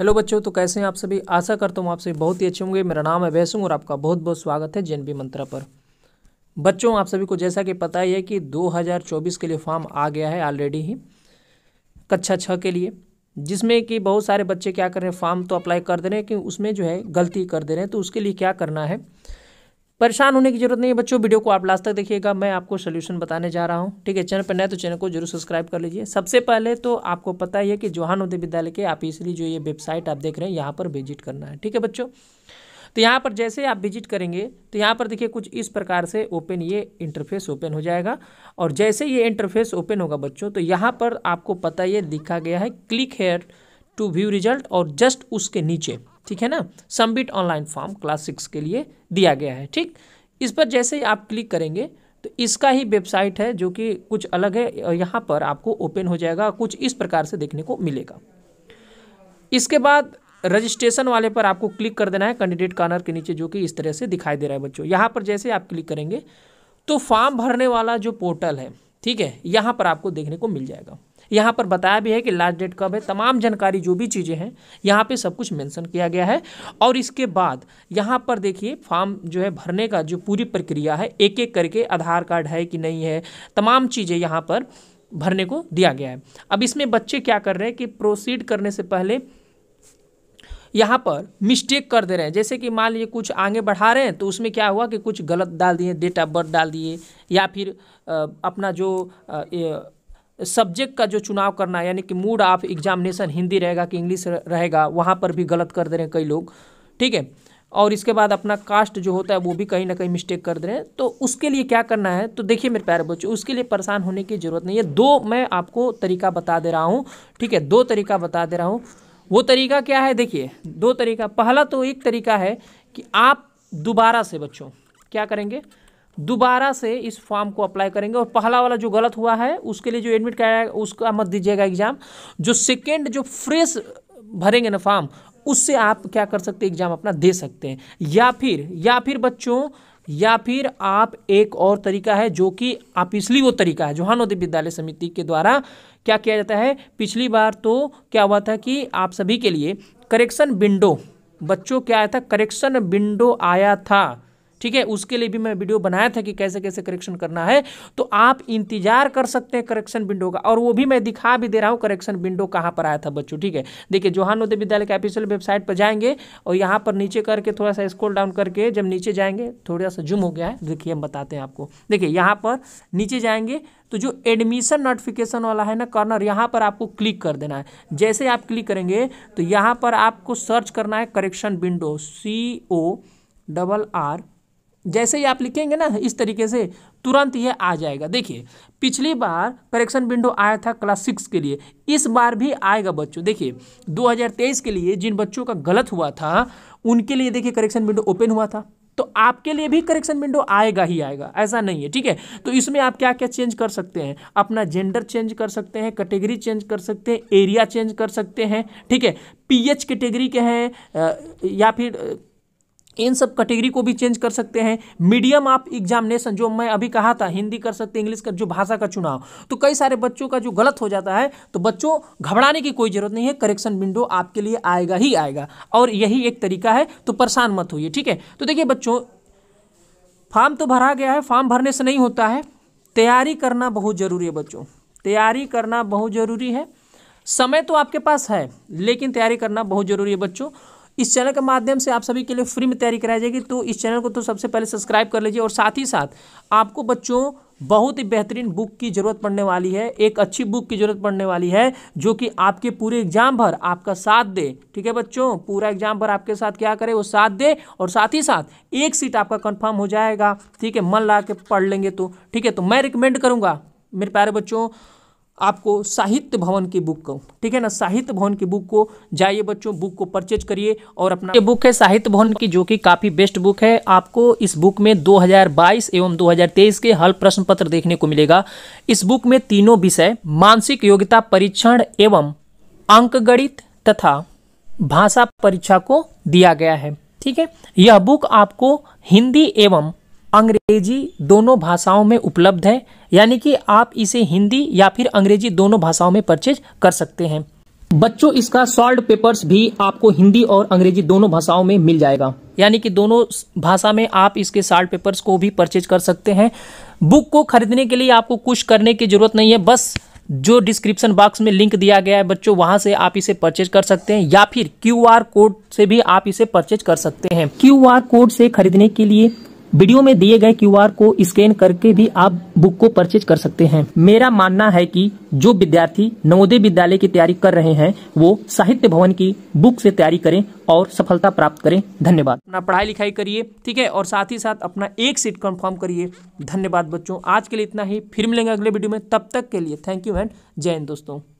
hello बच्चों तो कैसे हैं आप सभी आशा करता हूँ आप सभी बहुत ही अच्छे होंगे मेरा नाम है वैसुंग और आपका बहुत बहुत स्वागत है जे मंत्रा पर बच्चों आप सभी को जैसा कि पता ही है कि 2024 के लिए फॉर्म आ गया है ऑलरेडी ही कक्षा छः के लिए जिसमें कि बहुत सारे बच्चे क्या कर रहे हैं फॉर्म तो अप्लाई कर दे रहे हैं कि उसमें जो है गलती कर दे रहे हैं तो उसके लिए क्या करना है परेशान होने की जरूरत नहीं है बच्चों वीडियो को आप लास्ट तक देखिएगा मैं आपको सोल्यूशन बताने जा रहा हूँ ठीक है चैनल पर नए तो चैनल को जरूर सब्सक्राइब कर लीजिए सबसे पहले तो आपको पता ही है कि जोहान उदय विद्यालय के आप इसलिए जो ये वेबसाइट आप देख रहे हैं यहाँ पर विजिट करना है ठीक है बच्चों तो यहाँ पर जैसे आप विजिट करेंगे तो यहाँ पर देखिए कुछ इस प्रकार से ओपन ये इंटरफेस ओपन हो जाएगा और जैसे ये इंटरफेस ओपन होगा बच्चों तो यहाँ पर आपको पता ये लिखा गया है click here to view result और जस्ट उसके नीचे ठीक है ना submit online form class six के लिए दिया गया है ठीक इस पर जैसे ही आप क्लिक करेंगे तो इसका ही वेबसाइट है जो कि कुछ अलग है यहाँ पर आपको ओपन हो जाएगा कुछ इस प्रकार से देखने को मिलेगा इसके बाद रजिस्ट्रेशन वाले पर आपको क्लिक कर देना है कैंडिडेट कॉर्नर के नीचे जो कि इस तरह से दिखाई दे रहा है बच्चों यहाँ पर जैसे आप क्लिक करेंगे तो फॉर्म भरने वाला जो पोर्टल है ठीक है यहाँ पर आपको देखने को मिल जाएगा यहाँ पर बताया भी है कि लास्ट डेट कब है तमाम जानकारी जो भी चीज़ें हैं यहाँ पे सब कुछ मेंशन किया गया है और इसके बाद यहाँ पर देखिए फॉर्म जो है भरने का जो पूरी प्रक्रिया है एक एक करके आधार कार्ड है कि नहीं है तमाम चीज़ें यहाँ पर भरने को दिया गया है अब इसमें बच्चे क्या कर रहे हैं कि प्रोसीड करने से पहले यहाँ पर मिस्टेक कर दे रहे हैं जैसे कि मान लीजिए कुछ आगे बढ़ा रहे हैं तो उसमें क्या हुआ कि कुछ गलत डाल दिए डेट ऑफ बर्थ डाल दिए या फिर अपना जो सब्जेक्ट का जो चुनाव करना है यानी कि मूड ऑफ एग्जामिनेशन हिंदी रहेगा कि इंग्लिश रहेगा वहाँ पर भी गलत कर दे रहे हैं कई लोग ठीक है और इसके बाद अपना कास्ट जो होता है वो भी कहीं ना कहीं मिस्टेक कर दे रहे हैं तो उसके लिए क्या करना है तो देखिए मेरे प्यारे बच्चों उसके लिए परेशान होने की ज़रूरत नहीं है दो मैं आपको तरीका बता दे रहा हूँ ठीक है दो तरीका बता दे रहा हूँ वो तरीका क्या है देखिए दो तरीका पहला तो एक तरीका है कि आप दोबारा से बच्चों क्या करेंगे दोबारा से इस फॉर्म को अप्लाई करेंगे और पहला वाला जो गलत हुआ है उसके लिए जो एडमिट कराया उसका मत दीजिएगा एग्जाम जो सेकेंड जो फ्रेश भरेंगे ना फॉर्म उससे आप क्या कर सकते हैं एग्जाम अपना दे सकते हैं या फिर या फिर बच्चों या फिर आप एक और तरीका है जो कि आप इसलिए वो तरीका है जोहानोदी विद्यालय समिति के द्वारा क्या किया जाता है पिछली बार तो क्या हुआ था कि आप सभी के लिए करेक्शन विंडो बच्चों क्या आया था करेक्शन विंडो आया था ठीक है उसके लिए भी मैं वीडियो बनाया था कि कैसे कैसे करेक्शन करना है तो आप इंतजार कर सकते हैं करेक्शन विंडो का और वो भी मैं दिखा भी दे रहा हूँ करेक्शन विंडो कहाँ पर आया था बच्चों ठीक है देखिए जोहानोदय विद्यालय के ऑफिशियल वेबसाइट पर जाएंगे और यहाँ पर नीचे करके थोड़ा सा स्क्रोल डाउन करके जब नीचे जाएंगे थोड़ा सा जुम हो गया है देखिए हम बताते हैं आपको देखिए यहाँ पर नीचे जाएंगे तो जो एडमिशन नोटिफिकेशन वाला है ना कॉर्नर यहाँ पर आपको क्लिक कर देना है जैसे आप क्लिक करेंगे तो यहाँ पर आपको सर्च करना है correction window C O double R जैसे ही आप लिखेंगे ना इस तरीके से तुरंत ये आ जाएगा देखिए पिछली बार करेक्शन विंडो आया था क्लास सिक्स के लिए इस बार भी आएगा बच्चों देखिए 2023 के लिए जिन बच्चों का गलत हुआ था उनके लिए देखिए करेक्शन विंडो ओपन हुआ था तो आपके लिए भी करेक्शन विंडो आएगा ही आएगा ऐसा नहीं है ठीक है तो इसमें आप क्या क्या चेंज कर सकते हैं अपना जेंडर चेंज कर सकते हैं कैटेगरी चेंज कर सकते हैं एरिया चेंज कर सकते हैं ठीक है पीएच कैटेगरी के हैं या फिर इन सब कैटेगरी को भी चेंज कर सकते हैं मीडियम ऑफ एग्जामिनेशन जो मैं अभी कहा था हिंदी कर सकते हैं इंग्लिश कर जो भाषा का चुनाव तो कई सारे बच्चों का जो गलत हो जाता है तो बच्चों घबराने की कोई ज़रूरत नहीं है करेक्शन विंडो आपके लिए आएगा ही आएगा और यही एक तरीका है तो परेशान मत होइए ठीक है तो देखिए बच्चों फॉर्म तो भरा गया है फॉर्म भरने से नहीं होता है तैयारी करना बहुत ज़रूरी है बच्चों तैयारी करना बहुत ज़रूरी है समय तो आपके पास है लेकिन तैयारी करना बहुत ज़रूरी है बच्चों इस चैनल के माध्यम से आप सभी के लिए फ्री में तैयारी कराई जाएगी तो इस चैनल को तो सबसे पहले सब्सक्राइब कर लीजिए और साथ ही साथ आपको बच्चों बहुत ही बेहतरीन बुक की ज़रूरत पड़ने वाली है एक अच्छी बुक की ज़रूरत पड़ने वाली है जो कि आपके पूरे एग्जाम भर आपका साथ दे ठीक है बच्चों पूरा एग्जाम भर आपके साथ क्या करे वो साथ दे और साथ ही साथ एक सीट आपका कंफर्म हो जाएगा ठीक है मन ला के पढ़ लेंगे तो ठीक है तो मैं रिकमेंड करूँगा मेरे प्यारे बच्चों आपको साहित्य भवन की बुक को ठीक है ना साहित्य भवन की बुक को जाइए बच्चों बुक को परचेज करिए और अपना ये बुक है साहित्य भवन की जो कि काफ़ी बेस्ट बुक है आपको इस बुक में 2022 एवं 2023 के हल प्रश्न पत्र देखने को मिलेगा इस बुक में तीनों विषय मानसिक योग्यता परीक्षण एवं अंकगणित तथा भाषा परीक्षा को दिया गया है ठीक है यह बुक आपको हिंदी एवं अंग्रेजी दोनों भाषाओं में उपलब्ध है यानी कि आप इसे हिंदी या फिर अंग्रेजी दोनों भाषाओं में परचेज कर सकते हैं बच्चों इसका सॉल्ड पेपर्स भी आपको हिंदी और अंग्रेजी दोनों भाषाओं में मिल जाएगा यानी कि दोनों भाषा में आप इसके सॉल्ड पेपर्स को भी परचेज कर सकते हैं बुक को खरीदने के लिए आपको कुछ करने की जरूरत नहीं है बस जो डिस्क्रिप्शन बॉक्स में लिंक दिया गया है बच्चों वहां से आप इसे परचेज कर सकते हैं या फिर क्यूआर कोड से भी आप इसे परचेज कर सकते हैं क्यूआर कोड से खरीदने के लिए वीडियो में दिए गए क्यूआर को स्कैन करके भी आप बुक को परचेज कर सकते हैं मेरा मानना है कि जो विद्यार्थी नवोदय विद्यालय की तैयारी कर रहे हैं वो साहित्य भवन की बुक से तैयारी करें और सफलता प्राप्त करें धन्यवाद अपना पढ़ाई लिखाई करिए ठीक है और साथ ही साथ अपना एक सीट कंफर्म करिए धन्यवाद बच्चों आज के लिए इतना ही फिर मिलेंगे अगले वीडियो में तब तक के लिए थैंक यू एंड जय हिंद दोस्तों